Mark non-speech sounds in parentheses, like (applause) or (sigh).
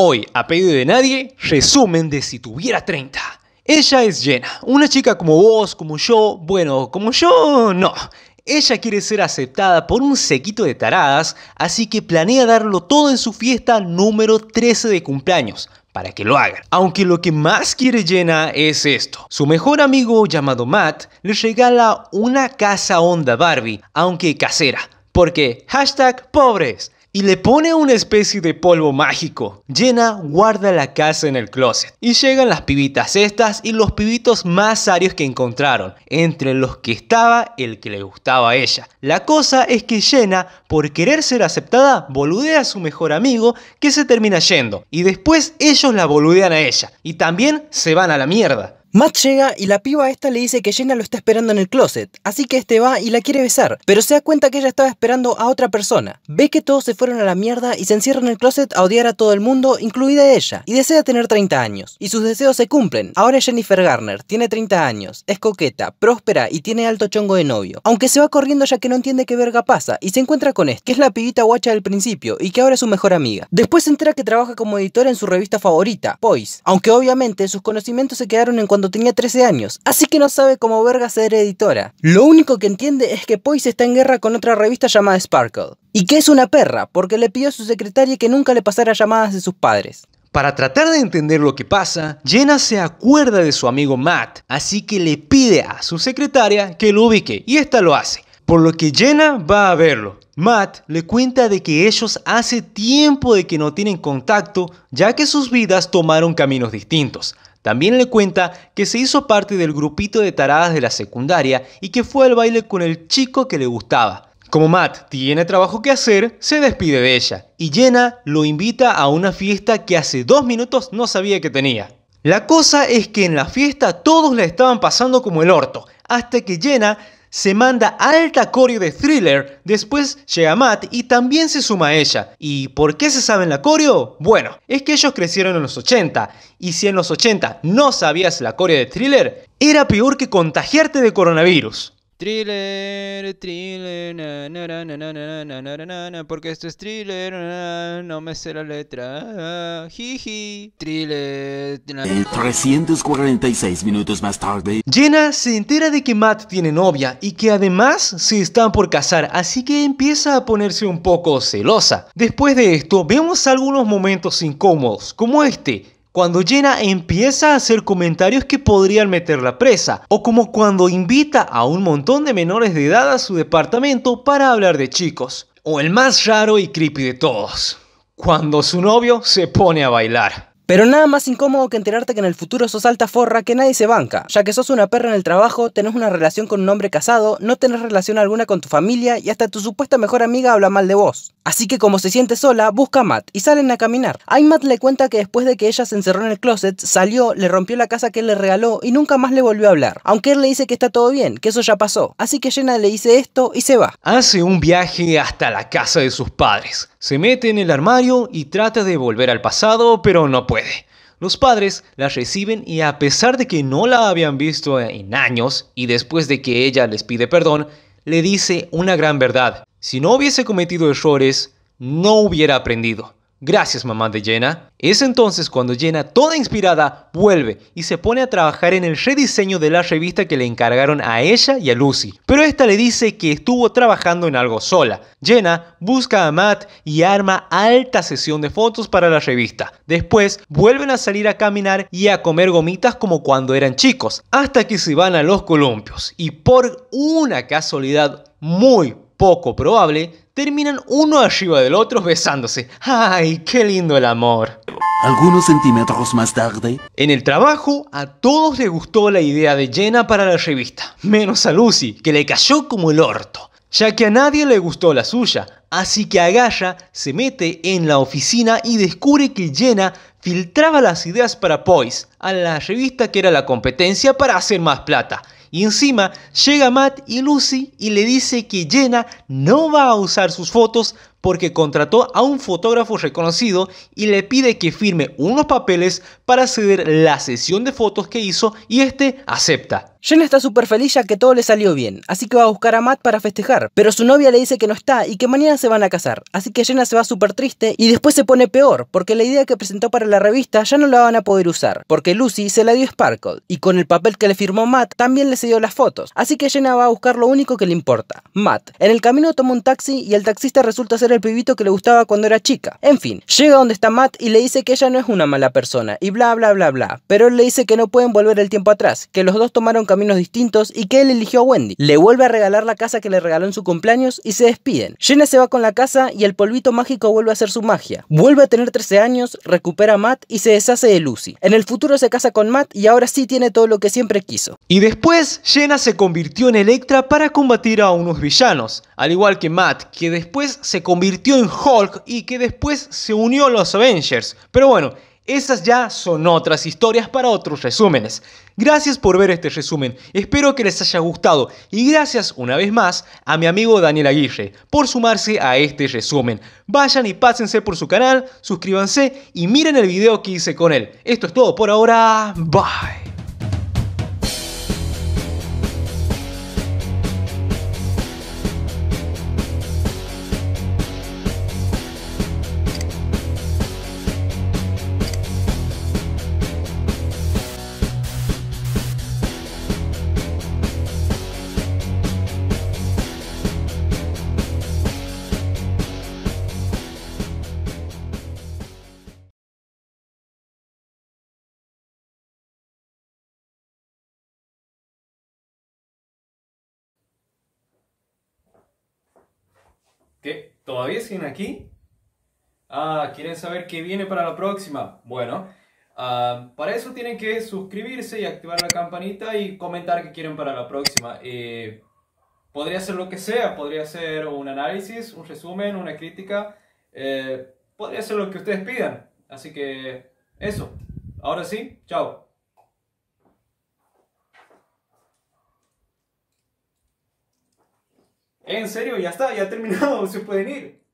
Hoy, a pedido de nadie, resumen de si tuviera 30. Ella es Jenna, una chica como vos, como yo, bueno, como yo, no. Ella quiere ser aceptada por un sequito de taradas, así que planea darlo todo en su fiesta número 13 de cumpleaños, para que lo hagan. Aunque lo que más quiere Jenna es esto. Su mejor amigo llamado Matt le regala una casa onda Barbie, aunque casera, porque hashtag pobres y le pone una especie de polvo mágico. Jenna guarda la casa en el closet y llegan las pibitas estas y los pibitos más arios que encontraron, entre los que estaba el que le gustaba a ella. La cosa es que Jenna, por querer ser aceptada, boludea a su mejor amigo que se termina yendo y después ellos la boludean a ella y también se van a la mierda. Matt llega y la piba esta le dice que Jenna lo está esperando en el closet, así que este va y la quiere besar, pero se da cuenta que ella estaba esperando a otra persona. Ve que todos se fueron a la mierda y se encierra en el closet a odiar a todo el mundo, incluida ella, y desea tener 30 años. Y sus deseos se cumplen. Ahora es Jennifer Garner, tiene 30 años, es coqueta, próspera y tiene alto chongo de novio. Aunque se va corriendo ya que no entiende qué verga pasa y se encuentra con este, que es la pibita guacha del principio y que ahora es su mejor amiga. Después se entera que trabaja como editora en su revista favorita, Poise, aunque obviamente sus conocimientos se quedaron en cuanto cuando tenía 13 años, así que no sabe cómo verga ser editora. Lo único que entiende es que Poise está en guerra con otra revista llamada Sparkle, y que es una perra, porque le pidió a su secretaria que nunca le pasara llamadas de sus padres. Para tratar de entender lo que pasa, Jenna se acuerda de su amigo Matt, así que le pide a su secretaria que lo ubique, y esta lo hace, por lo que Jenna va a verlo. Matt le cuenta de que ellos hace tiempo de que no tienen contacto, ya que sus vidas tomaron caminos distintos. También le cuenta que se hizo parte del grupito de taradas de la secundaria y que fue al baile con el chico que le gustaba. Como Matt tiene trabajo que hacer, se despide de ella y Jenna lo invita a una fiesta que hace dos minutos no sabía que tenía. La cosa es que en la fiesta todos la estaban pasando como el orto, hasta que Jenna se manda alta coreo de thriller, después llega Matt y también se suma a ella. ¿Y por qué se saben la coreo? Bueno, es que ellos crecieron en los 80, y si en los 80 no sabías la coreo de thriller, era peor que contagiarte de coronavirus. Thriller, thriller, porque esto es no me sé la letra, jiji, thriller. 346 minutos más tarde. Jenna se entera de que Matt tiene novia y que además se están por casar, así que empieza a ponerse un poco celosa. Después de esto, vemos algunos momentos incómodos, como este, cuando Jenna empieza a hacer comentarios que podrían meterla presa, o como cuando invita a un montón de menores de edad a su departamento para hablar de chicos, o el más raro y creepy de todos, cuando su novio se pone a bailar. Pero nada más incómodo que enterarte que en el futuro sos alta forra que nadie se banca, ya que sos una perra en el trabajo, tenés una relación con un hombre casado, no tenés relación alguna con tu familia y hasta tu supuesta mejor amiga habla mal de vos. Así que como se siente sola, busca a Matt y salen a caminar. Ahí Matt le cuenta que después de que ella se encerró en el closet, salió, le rompió la casa que él le regaló y nunca más le volvió a hablar. Aunque él le dice que está todo bien, que eso ya pasó. Así que Jenna le dice esto y se va. Hace un viaje hasta la casa de sus padres. Se mete en el armario y trata de volver al pasado, pero no puede. Los padres la reciben y a pesar de que no la habían visto en años y después de que ella les pide perdón, le dice una gran verdad. Si no hubiese cometido errores, no hubiera aprendido. Gracias mamá de Jenna. Es entonces cuando Jenna, toda inspirada, vuelve y se pone a trabajar en el rediseño de la revista que le encargaron a ella y a Lucy. Pero esta le dice que estuvo trabajando en algo sola. Jenna busca a Matt y arma alta sesión de fotos para la revista. Después vuelven a salir a caminar y a comer gomitas como cuando eran chicos, hasta que se van a los columpios. Y por una casualidad muy poco probable, terminan uno arriba del otro besándose. ¡Ay, qué lindo el amor! Algunos centímetros más tarde. En el trabajo, a todos les gustó la idea de Jenna para la revista, menos a Lucy, que le cayó como el orto, ya que a nadie le gustó la suya. Así que Agaya se mete en la oficina y descubre que Jenna filtraba las ideas para Poise, a la revista que era la competencia para hacer más plata. Y encima llega Matt y Lucy y le dice que Jenna no va a usar sus fotos porque contrató a un fotógrafo reconocido y le pide que firme unos papeles para ceder la sesión de fotos que hizo y este acepta. Jenna está súper feliz ya que todo le salió bien, así que va a buscar a Matt para festejar, pero su novia le dice que no está y que mañana se van a casar, así que Jenna se va súper triste y después se pone peor, porque la idea que presentó para la revista ya no la van a poder usar, porque Lucy se la dio Sparkle, y con el papel que le firmó Matt también le cedió las fotos, así que Jenna va a buscar lo único que le importa, Matt. En el camino toma un taxi y el taxista resulta ser el pibito que le gustaba cuando era chica. En fin, llega donde está Matt y le dice que ella no es una mala persona y bla bla bla bla, pero él le dice que no pueden volver el tiempo atrás, que los dos tomaron caminos distintos y que él eligió a Wendy. Le vuelve a regalar la casa que le regaló en su cumpleaños y se despiden. Jenna se va con la casa y el polvito mágico vuelve a hacer su magia. Vuelve a tener 13 años, recupera a Matt y se deshace de Lucy. En el futuro se casa con Matt y ahora sí tiene todo lo que siempre quiso. Y después, Jenna se convirtió en Electra para combatir a unos villanos, al igual que Matt, que después se convirtió convirtió en Hulk y que después se unió a los Avengers. Pero bueno, esas ya son otras historias para otros resúmenes. Gracias por ver este resumen, espero que les haya gustado y gracias una vez más a mi amigo Daniel Aguirre por sumarse a este resumen. Vayan y pásense por su canal, suscríbanse y miren el video que hice con él. Esto es todo por ahora, bye. que todavía siguen aquí. Ah, quieren saber qué viene para la próxima. Bueno, ah, para eso tienen que suscribirse y activar la campanita y comentar qué quieren para la próxima. Eh, podría ser lo que sea, podría ser un análisis, un resumen, una crítica, eh, podría ser lo que ustedes pidan. Así que eso, ahora sí, chao. En serio, ya está, ya ha terminado, (laughs) se pueden ir.